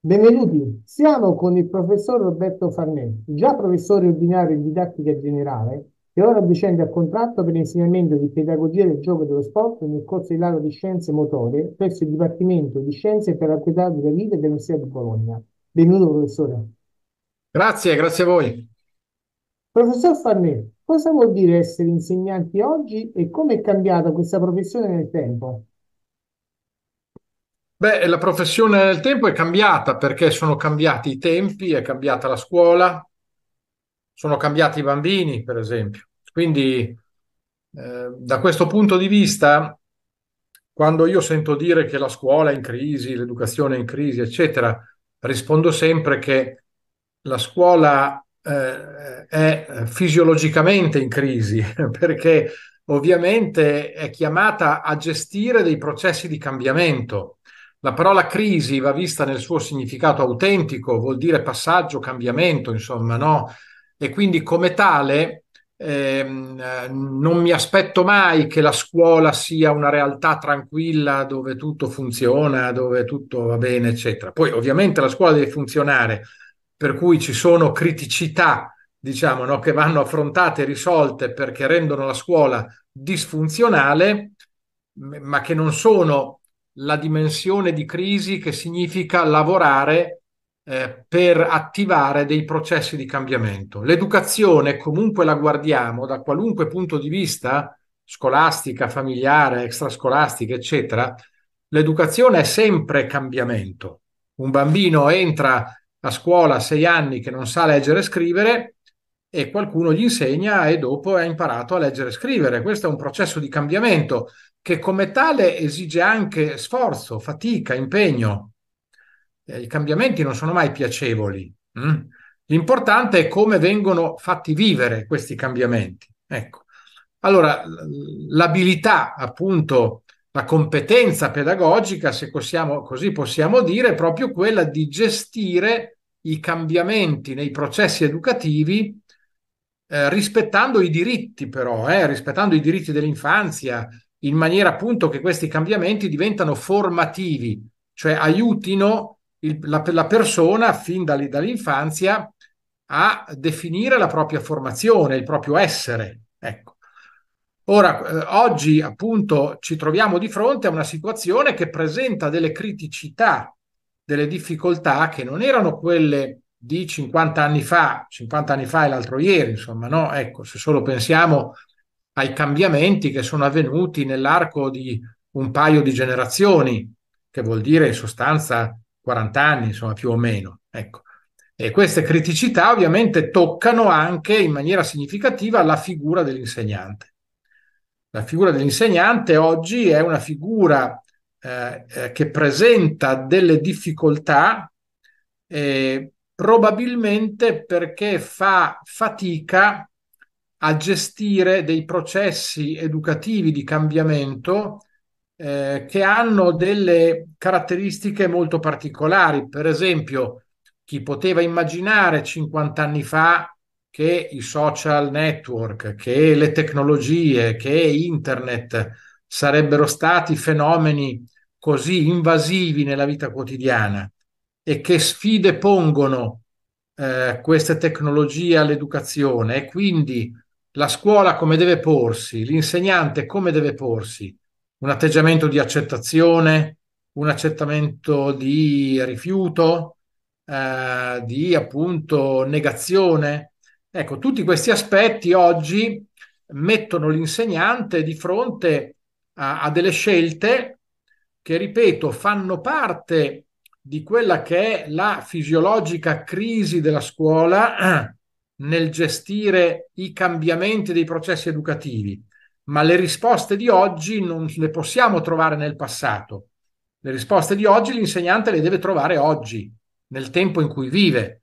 Benvenuti, siamo con il professor Roberto Farnè, già professore ordinario in didattica generale e ora docente a contratto per l'insegnamento di pedagogia del gioco e dello sport nel corso di laurea di scienze motorie presso il Dipartimento di Scienze per la Pietà della Vita dell'Università di Bologna. Benvenuto professore. Grazie, grazie a voi. Professor Farnè, cosa vuol dire essere insegnanti oggi e come è cambiata questa professione nel tempo? Beh, la professione nel tempo è cambiata perché sono cambiati i tempi, è cambiata la scuola, sono cambiati i bambini, per esempio. Quindi, eh, da questo punto di vista, quando io sento dire che la scuola è in crisi, l'educazione è in crisi, eccetera, rispondo sempre che la scuola eh, è fisiologicamente in crisi perché ovviamente è chiamata a gestire dei processi di cambiamento la parola crisi va vista nel suo significato autentico, vuol dire passaggio, cambiamento, insomma, no? E quindi come tale ehm, eh, non mi aspetto mai che la scuola sia una realtà tranquilla dove tutto funziona, dove tutto va bene, eccetera. Poi ovviamente la scuola deve funzionare, per cui ci sono criticità, diciamo, no? che vanno affrontate e risolte perché rendono la scuola disfunzionale, ma che non sono la dimensione di crisi che significa lavorare eh, per attivare dei processi di cambiamento. L'educazione, comunque la guardiamo, da qualunque punto di vista, scolastica, familiare, extrascolastica, eccetera, l'educazione è sempre cambiamento. Un bambino entra a scuola a sei anni che non sa leggere e scrivere e qualcuno gli insegna e dopo ha imparato a leggere e scrivere. Questo è un processo di cambiamento che come tale esige anche sforzo, fatica, impegno. Eh, I cambiamenti non sono mai piacevoli. Mm? L'importante è come vengono fatti vivere questi cambiamenti. Ecco. Allora, l'abilità, appunto, la competenza pedagogica, se possiamo, così possiamo dire, è proprio quella di gestire i cambiamenti nei processi educativi eh, rispettando i diritti però, eh, rispettando i diritti dell'infanzia, in maniera appunto che questi cambiamenti diventano formativi, cioè aiutino il, la, la, persona fin dall, dall'infanzia a definire la propria formazione, il proprio essere. Ecco. Ora, eh, oggi appunto ci troviamo di fronte a una situazione che presenta delle criticità, delle difficoltà che non erano quelle di 50 anni fa, 50 anni fa e l'altro ieri, insomma, no? Ecco, se solo pensiamo ai cambiamenti che sono avvenuti nell'arco di un paio di generazioni, che vuol dire in sostanza 40 anni, insomma più o meno. Ecco. E queste criticità ovviamente toccano anche in maniera significativa la figura dell'insegnante. La figura dell'insegnante oggi è una figura eh, eh che presenta delle difficoltà eh, probabilmente perché fa fatica a gestire dei processi educativi di cambiamento eh, che hanno delle caratteristiche molto particolari. Per esempio, chi poteva immaginare 50 anni fa che i social network, che le tecnologie, che internet sarebbero stati fenomeni così invasivi nella vita quotidiana e che sfide pongono eh, queste tecnologie all'educazione e quindi la scuola come deve porsi, l'insegnante come deve porsi, un atteggiamento di accettazione, un accettamento di rifiuto, eh, di appunto negazione. Ecco, tutti questi aspetti oggi mettono l'insegnante di fronte a, a delle scelte che, ripeto, fanno parte di quella che è la fisiologica crisi della scuola nel gestire i cambiamenti dei processi educativi, ma le risposte di oggi non le possiamo trovare nel passato. Le risposte di oggi l'insegnante le deve trovare oggi, nel tempo in cui vive.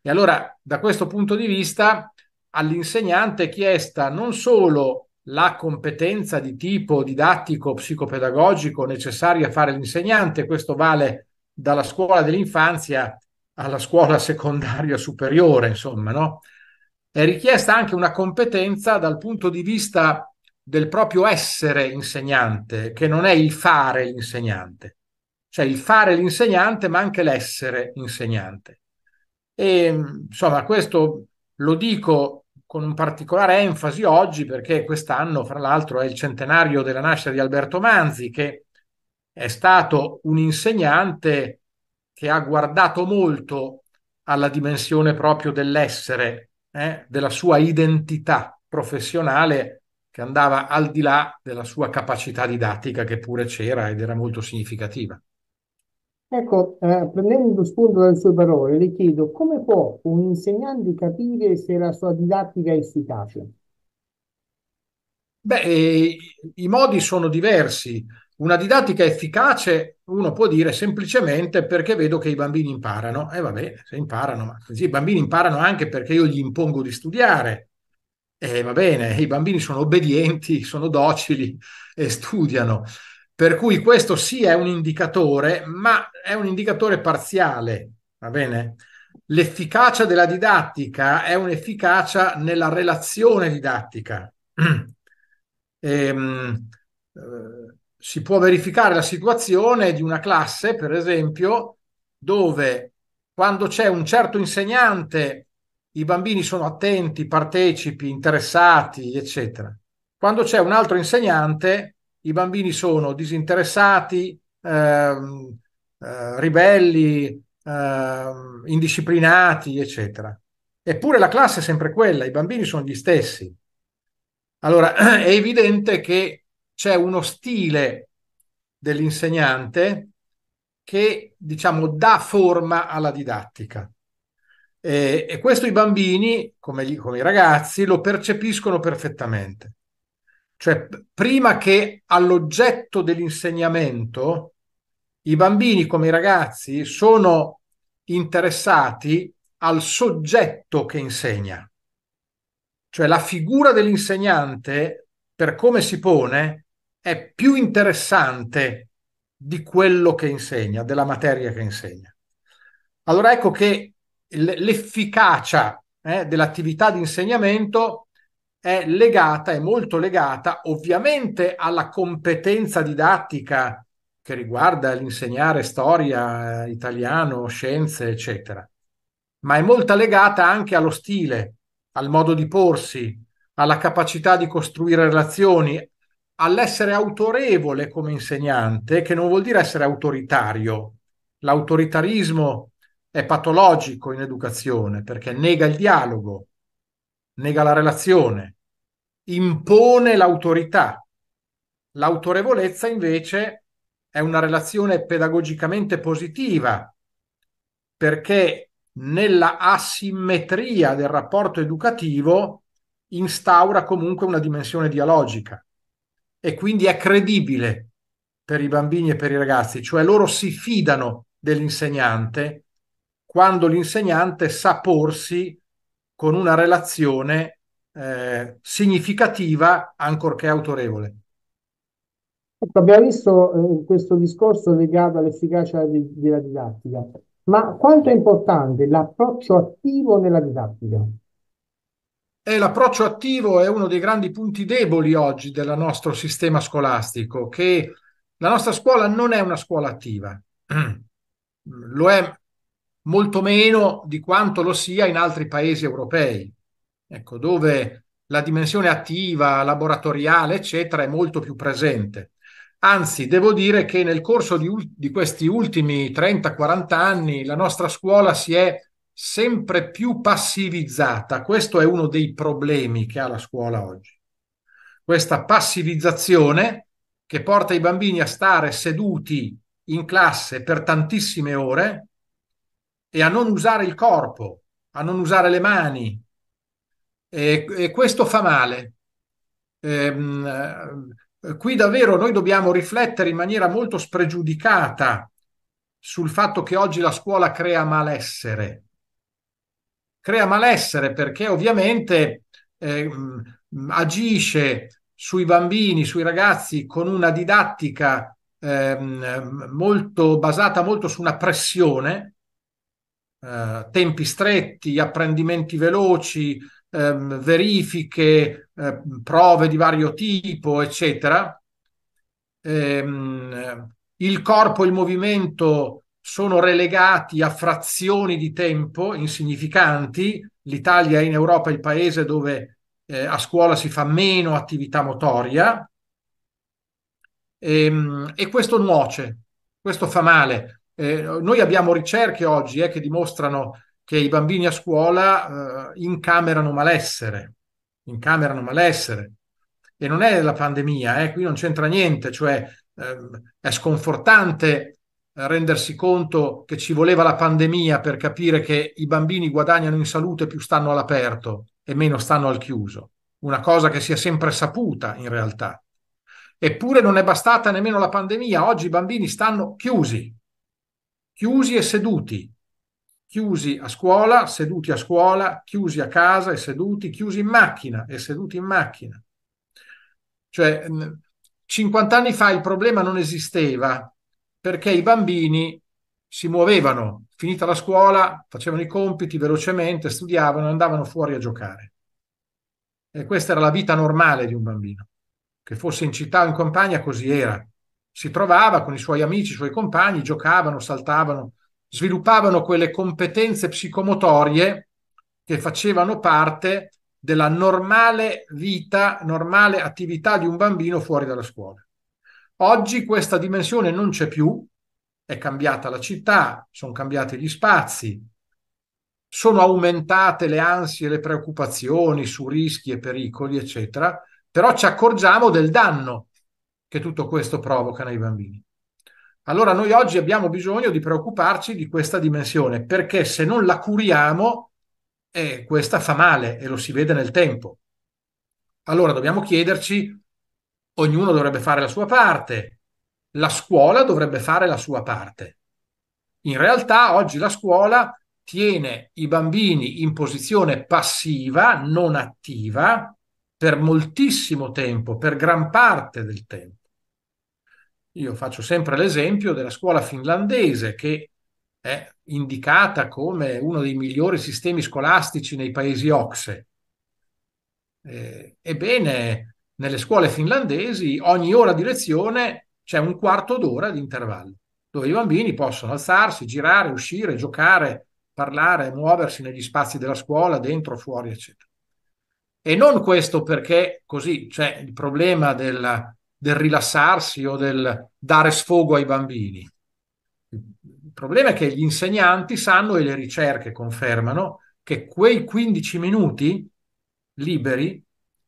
E allora, da questo punto di vista, all'insegnante è chiesta non solo la competenza di tipo didattico, psicopedagogico necessaria a fare l'insegnante, questo vale dalla scuola dell'infanzia alla scuola secondaria superiore, insomma, no? è richiesta anche una competenza dal punto di vista del proprio essere insegnante, che non è il fare l'insegnante, cioè il fare l'insegnante, ma anche l'essere insegnante. E insomma, questo lo dico con un particolare enfasi oggi perché quest'anno, fra l'altro, è il centenario della nascita di Alberto Manzi, che è stato un insegnante che ha guardato molto alla dimensione proprio dell'essere eh, della sua identità professionale che andava al di là della sua capacità didattica che pure c'era ed era molto significativa. Ecco, eh, prendendo spunto dalle sue parole, le chiedo come può un insegnante capire se la sua didattica è efficace? Beh, eh, i modi sono diversi. Una didattica efficace, uno può dire semplicemente perché vedo che i bambini imparano. E eh, va bene, se imparano, ma così i bambini imparano anche perché io gli impongo di studiare. E eh, va bene, i bambini sono obbedienti, sono docili e studiano. Per cui questo sì è un indicatore, ma è un indicatore parziale, va bene? L'efficacia della didattica è un'efficacia nella relazione didattica. ehm, eh, si può verificare la situazione di una classe, per esempio, dove quando c'è un certo insegnante i bambini sono attenti, partecipi, interessati, eccetera. Quando c'è un altro insegnante, i bambini sono disinteressati, ehm, eh, ribelli, ehm, indisciplinati, eccetera. Eppure la classe è sempre quella, i bambini sono gli stessi. Allora, è evidente che c'è uno stile dell'insegnante che diciamo dà forma alla didattica. E, e questo i bambini, come, gli, come i ragazzi, lo percepiscono perfettamente. Cioè, prima che all'oggetto dell'insegnamento, i bambini come i ragazzi sono interessati al soggetto che insegna. Cioè la figura dell'insegnante, per come si pone, è più interessante di quello che insegna, della materia che insegna. Allora ecco che l'efficacia eh, dell'attività di insegnamento è legata, è molto legata ovviamente alla competenza didattica che riguarda l'insegnare storia, italiano, scienze, eccetera, ma è molto legata anche allo stile, al modo di porsi, alla capacità di costruire relazioni, all'essere autorevole come insegnante, che non vuol dire essere autoritario. L'autoritarismo è patologico in educazione perché nega il dialogo, nega la relazione, impone l'autorità. L'autorevolezza invece è una relazione pedagogicamente positiva perché nella asimmetria del rapporto educativo instaura comunque una dimensione dialogica e quindi è credibile per i bambini e per i ragazzi, cioè loro si fidano dell'insegnante quando l'insegnante sa porsi con una relazione eh, significativa ancorché autorevole. Ecco, abbiamo visto eh, questo discorso legato all'efficacia di, della didattica, ma quanto è importante l'approccio attivo nella didattica? E l'approccio attivo è uno dei grandi punti deboli oggi del nostro sistema scolastico, che la nostra scuola non è una scuola attiva, lo è molto meno di quanto lo sia in altri paesi europei, ecco, dove la dimensione attiva, laboratoriale, eccetera, è molto più presente. Anzi, devo dire che nel corso di, di questi ultimi 30-40 anni la nostra scuola si è sempre più passivizzata. Questo è uno dei problemi che ha la scuola oggi. Questa passivizzazione che porta i bambini a stare seduti in classe per tantissime ore e a non usare il corpo, a non usare le mani. E, e questo fa male. Ehm, eh, qui davvero noi dobbiamo riflettere in maniera molto spregiudicata sul fatto che oggi la scuola crea malessere crea malessere perché ovviamente eh, agisce sui bambini, sui ragazzi con una didattica eh, molto basata molto su una pressione, eh, tempi stretti, apprendimenti veloci, ehm, verifiche, eh, prove di vario tipo, eccetera. Ehm, il corpo, il movimento sono relegati a frazioni di tempo insignificanti. L'Italia è in Europa il paese dove eh, a scuola si fa meno attività motoria e, ehm, e questo nuoce, questo fa male. Eh, noi abbiamo ricerche oggi eh, che dimostrano che i bambini a scuola eh, incamerano malessere, incamerano malessere. E non è la pandemia, eh, qui non c'entra niente, cioè ehm, è sconfortante eh, rendersi conto che ci voleva la pandemia per capire che i bambini guadagnano in salute più stanno all'aperto e meno stanno al chiuso, una cosa che si è sempre saputa in realtà. Eppure non è bastata nemmeno la pandemia, oggi i bambini stanno chiusi, chiusi e seduti, chiusi a scuola, seduti a scuola, chiusi a casa e seduti, chiusi in macchina e seduti in macchina. Cioè, 50 anni fa il problema non esisteva, perché i bambini si muovevano, finita la scuola, facevano i compiti velocemente, studiavano e andavano fuori a giocare. E questa era la vita normale di un bambino. Che fosse in città o in campagna, così era. Si trovava con i suoi amici, i suoi compagni, giocavano, saltavano, sviluppavano quelle competenze psicomotorie che facevano parte della normale vita, normale attività di un bambino fuori dalla scuola. Oggi questa dimensione non c'è più, è cambiata la città, sono cambiati gli spazi, sono aumentate le ansie, le preoccupazioni su rischi e pericoli, eccetera, però ci accorgiamo del danno che tutto questo provoca nei bambini. Allora noi oggi abbiamo bisogno di preoccuparci di questa dimensione, perché se non la curiamo, eh, questa fa male e lo si vede nel tempo. Allora dobbiamo chiederci ognuno dovrebbe fare la sua parte, la scuola dovrebbe fare la sua parte. In realtà oggi la scuola tiene i bambini in posizione passiva, non attiva, per moltissimo tempo, per gran parte del tempo. Io faccio sempre l'esempio della scuola finlandese che è indicata come uno dei migliori sistemi scolastici nei paesi Ocse. Eh, ebbene, nelle scuole finlandesi ogni ora di lezione c'è un quarto d'ora di intervallo, dove i bambini possono alzarsi, girare, uscire, giocare, parlare, muoversi negli spazi della scuola, dentro, fuori, eccetera. E non questo perché così c'è il problema del, del rilassarsi o del dare sfogo ai bambini. Il problema è che gli insegnanti sanno e le ricerche confermano che quei 15 minuti liberi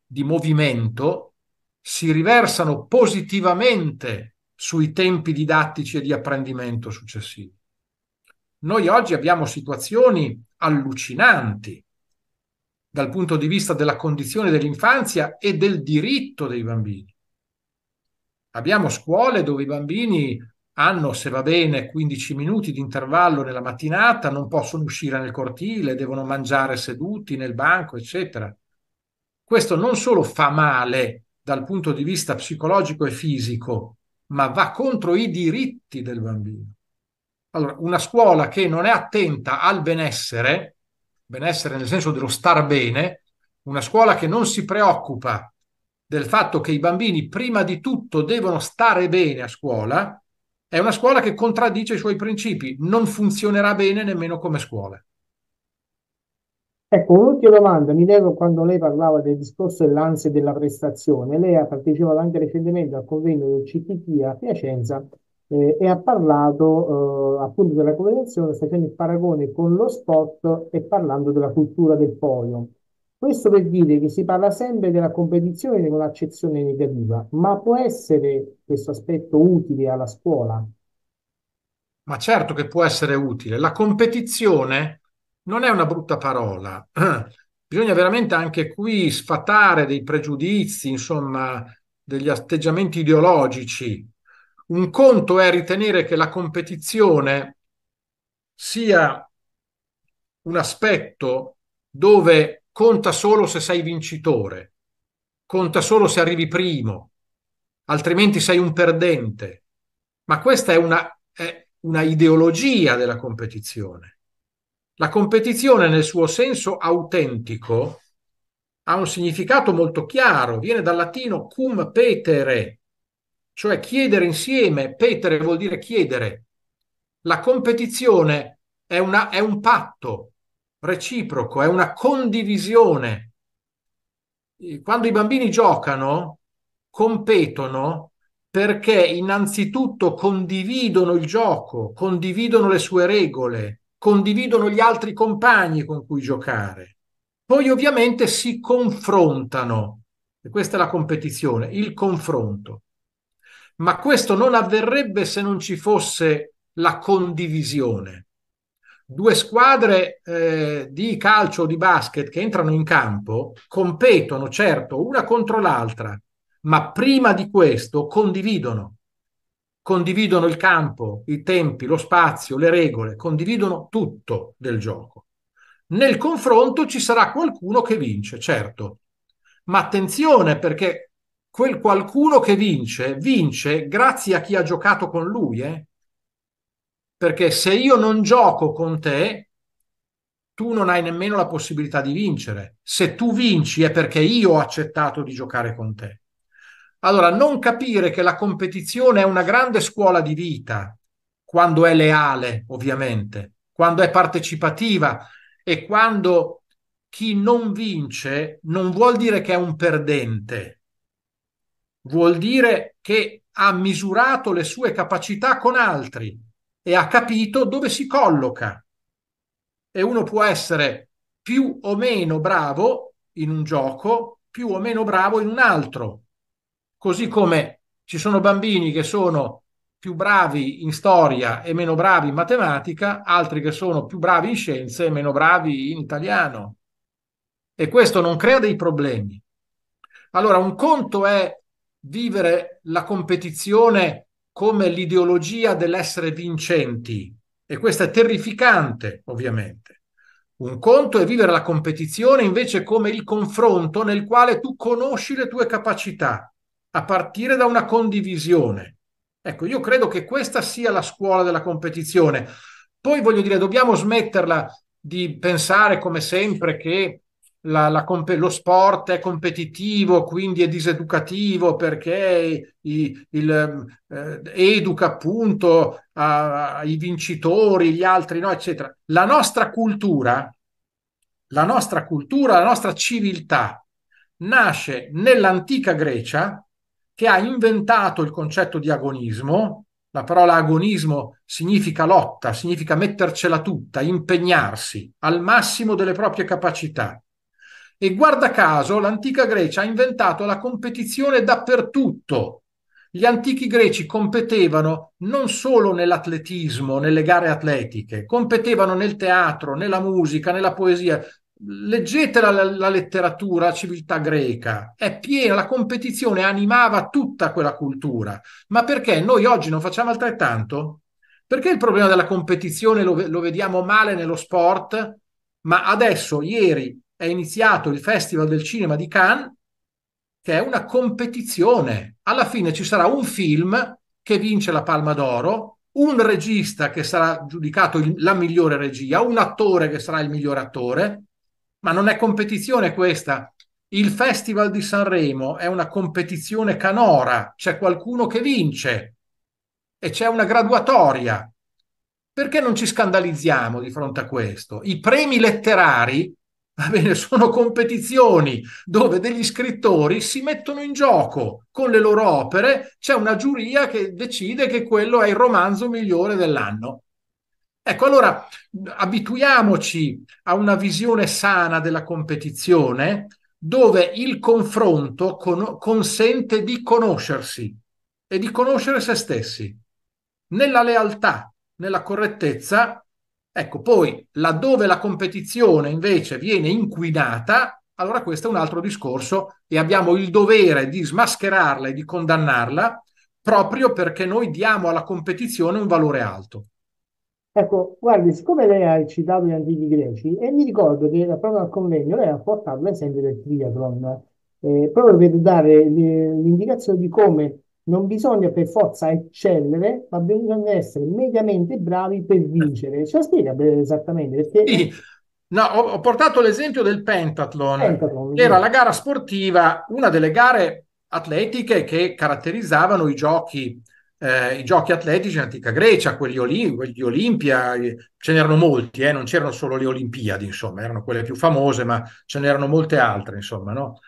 di movimento si riversano positivamente sui tempi didattici e di apprendimento successivi. Noi oggi abbiamo situazioni allucinanti dal punto di vista della condizione dell'infanzia e del diritto dei bambini. Abbiamo scuole dove i bambini hanno, se va bene, 15 minuti di intervallo nella mattinata, non possono uscire nel cortile, devono mangiare seduti nel banco, eccetera. Questo non solo fa male dal punto di vista psicologico e fisico, ma va contro i diritti del bambino. Allora, una scuola che non è attenta al benessere, benessere nel senso dello star bene, una scuola che non si preoccupa del fatto che i bambini prima di tutto devono stare bene a scuola, è una scuola che contraddice i suoi principi, non funzionerà bene nemmeno come scuola. Ecco, un'ultima domanda, mi devo quando lei parlava del discorso dell'ansia e della prestazione, lei ha partecipato anche recentemente al convegno del CTT a Piacenza eh, e ha parlato eh, appunto della comunicazione facendo il paragone con lo sport e parlando della cultura del podio. Questo per dire che si parla sempre della competizione con accezione negativa, ma può essere questo aspetto utile alla scuola? Ma certo che può essere utile. La competizione non è una brutta parola. Bisogna veramente anche qui sfatare dei pregiudizi, insomma, degli atteggiamenti ideologici. Un conto è ritenere che la competizione sia un aspetto dove conta solo se sei vincitore, conta solo se arrivi primo, altrimenti sei un perdente. Ma questa è una, è una ideologia della competizione la competizione nel suo senso autentico ha un significato molto chiaro, viene dal latino cum petere, cioè chiedere insieme, petere vuol dire chiedere. La competizione è, una, è un patto reciproco, è una condivisione. Quando i bambini giocano, competono perché innanzitutto condividono il gioco, condividono le sue regole, condividono gli altri compagni con cui giocare. Poi ovviamente si confrontano, e questa è la competizione, il confronto. Ma questo non avverrebbe se non ci fosse la condivisione. Due squadre eh, di calcio o di basket che entrano in campo competono, certo, una contro l'altra, ma prima di questo condividono condividono il campo, i tempi, lo spazio, le regole, condividono tutto del gioco. Nel confronto ci sarà qualcuno che vince, certo, ma attenzione perché quel qualcuno che vince, vince grazie a chi ha giocato con lui, eh? perché se io non gioco con te, tu non hai nemmeno la possibilità di vincere. Se tu vinci è perché io ho accettato di giocare con te. Allora, non capire che la competizione è una grande scuola di vita, quando è leale, ovviamente, quando è partecipativa e quando chi non vince non vuol dire che è un perdente, vuol dire che ha misurato le sue capacità con altri e ha capito dove si colloca. E uno può essere più o meno bravo in un gioco, più o meno bravo in un altro, Così come ci sono bambini che sono più bravi in storia e meno bravi in matematica, altri che sono più bravi in scienze e meno bravi in italiano. E questo non crea dei problemi. Allora, un conto è vivere la competizione come l'ideologia dell'essere vincenti, e questo è terrificante, ovviamente. Un conto è vivere la competizione invece come il confronto nel quale tu conosci le tue capacità a partire da una condivisione. Ecco, io credo che questa sia la scuola della competizione. Poi voglio dire, dobbiamo smetterla di pensare come sempre che la, la, lo sport è competitivo, quindi è diseducativo perché i, il, eh, educa appunto a, a, i vincitori, gli altri no, eccetera. La nostra cultura, la nostra cultura, la nostra civiltà nasce nell'antica Grecia che ha inventato il concetto di agonismo. La parola agonismo significa lotta, significa mettercela tutta, impegnarsi al massimo delle proprie capacità. E guarda caso, l'antica Grecia ha inventato la competizione dappertutto, gli antichi greci competevano non solo nell'atletismo, nelle gare atletiche, competevano nel teatro, nella musica, nella poesia, leggete la, la, letteratura, la civiltà greca, è piena, la competizione animava tutta quella cultura. Ma perché noi oggi non facciamo altrettanto? Perché il problema della competizione lo, lo vediamo male nello sport? Ma adesso, ieri, è iniziato il Festival del Cinema di Cannes, che è una competizione. Alla fine ci sarà un film che vince la Palma d'Oro, un regista che sarà giudicato il, la migliore regia, un attore che sarà il migliore attore, ma non è competizione questa. Il Festival di Sanremo è una competizione canora, c'è qualcuno che vince e c'è una graduatoria. Perché non ci scandalizziamo di fronte a questo? I premi letterari Va bene, sono competizioni dove degli scrittori si mettono in gioco con le loro opere, c'è una giuria che decide che quello è il romanzo migliore dell'anno. Ecco, allora abituiamoci a una visione sana della competizione dove il confronto con- consente di conoscersi e di conoscere se stessi nella lealtà, nella correttezza. Ecco, poi laddove la competizione invece viene inquinata, allora questo è un altro discorso e abbiamo il dovere di smascherarla e di condannarla proprio perché noi diamo alla competizione un valore alto. Ecco, guardi, siccome lei ha citato gli antichi greci, e mi ricordo che proprio al convegno lei ha portato l'esempio del triathlon, eh, proprio per dare l'indicazione di come non bisogna per forza eccellere, ma bisogna essere mediamente bravi per vincere. Ce la spiega esattamente perché... Sì. No, ho, ho portato l'esempio del pentathlon. pentathlon Era sì. la gara sportiva, una delle gare atletiche che caratterizzavano i giochi eh, i giochi atletici in antica Grecia, quelli, Olim- quelli Olimpia, ce n'erano molti, eh, non c'erano solo le Olimpiadi, insomma, erano quelle più famose, ma ce n'erano molte altre, insomma, no?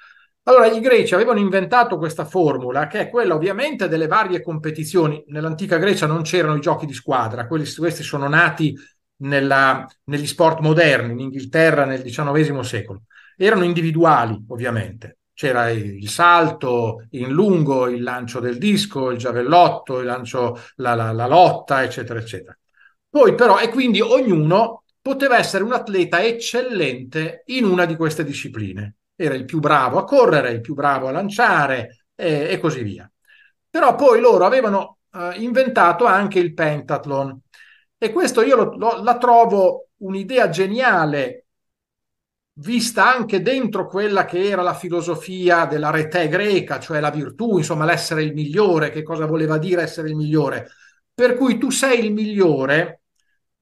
Allora, i greci avevano inventato questa formula, che è quella ovviamente delle varie competizioni. Nell'antica Grecia non c'erano i giochi di squadra, quelli, questi sono nati nella, negli sport moderni, in Inghilterra nel XIX secolo. Erano individuali, ovviamente c'era il salto in lungo, il lancio del disco, il giavellotto, il lancio, la, la, la lotta, eccetera, eccetera. Poi però, e quindi ognuno poteva essere un atleta eccellente in una di queste discipline. Era il più bravo a correre, il più bravo a lanciare eh, e, così via. Però poi loro avevano eh, inventato anche il pentathlon e questo io lo, lo, la trovo un'idea geniale vista anche dentro quella che era la filosofia della rete greca, cioè la virtù, insomma l'essere il migliore, che cosa voleva dire essere il migliore. Per cui tu sei il migliore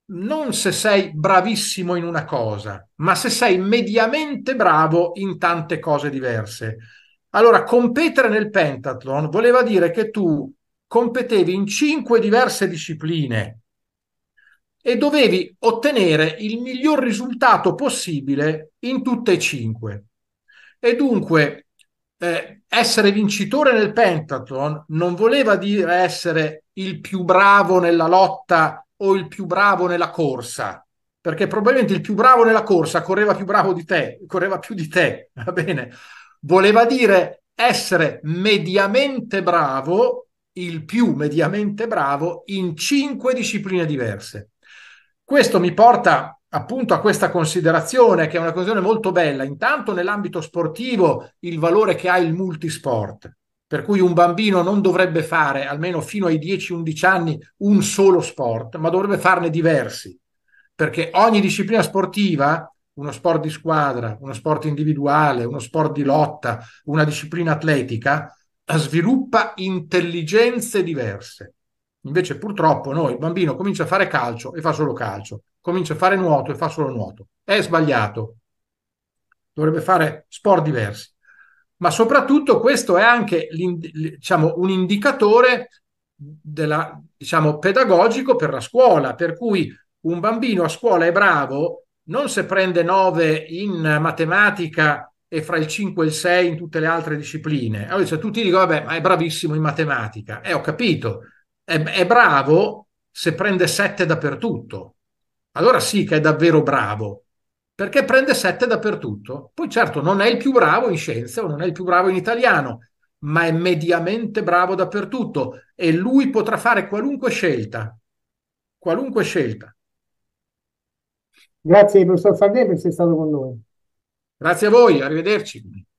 non se sei bravissimo in una cosa, ma se sei mediamente bravo in tante cose diverse. Allora, competere nel pentathlon voleva dire che tu competevi in cinque diverse discipline e dovevi ottenere il miglior risultato possibile in tutte e cinque. E dunque eh, essere vincitore nel pentathlon non voleva dire essere il più bravo nella lotta o il più bravo nella corsa, perché probabilmente il più bravo nella corsa correva più bravo di te, correva più di te, va bene? Voleva dire essere mediamente bravo, il più mediamente bravo in cinque discipline diverse. Questo mi porta appunto a questa considerazione, che è una considerazione molto bella. Intanto nell'ambito sportivo il valore che ha il multisport, per cui un bambino non dovrebbe fare, almeno fino ai 10-11 anni, un solo sport, ma dovrebbe farne diversi, perché ogni disciplina sportiva, uno sport di squadra, uno sport individuale, uno sport di lotta, una disciplina atletica, sviluppa intelligenze diverse Invece purtroppo noi, il bambino comincia a fare calcio e fa solo calcio, comincia a fare nuoto e fa solo nuoto. È sbagliato. Dovrebbe fare sport diversi. Ma soprattutto questo è anche diciamo, un indicatore della, diciamo, pedagogico per la scuola, per cui un bambino a scuola è bravo non se prende 9 in matematica e fra il 5 e il 6 in tutte le altre discipline. Allora cioè, tutti dicono, vabbè, ma è bravissimo in matematica. Eh, ho capito, è, è bravo se prende 7 dappertutto. Allora sì che è davvero bravo, perché prende 7 dappertutto. Poi certo non è il più bravo in scienze o non è il più bravo in italiano, ma è mediamente bravo dappertutto e lui potrà fare qualunque scelta. Qualunque scelta. Grazie professor Fardè per essere stato con noi. Grazie a voi, arrivederci.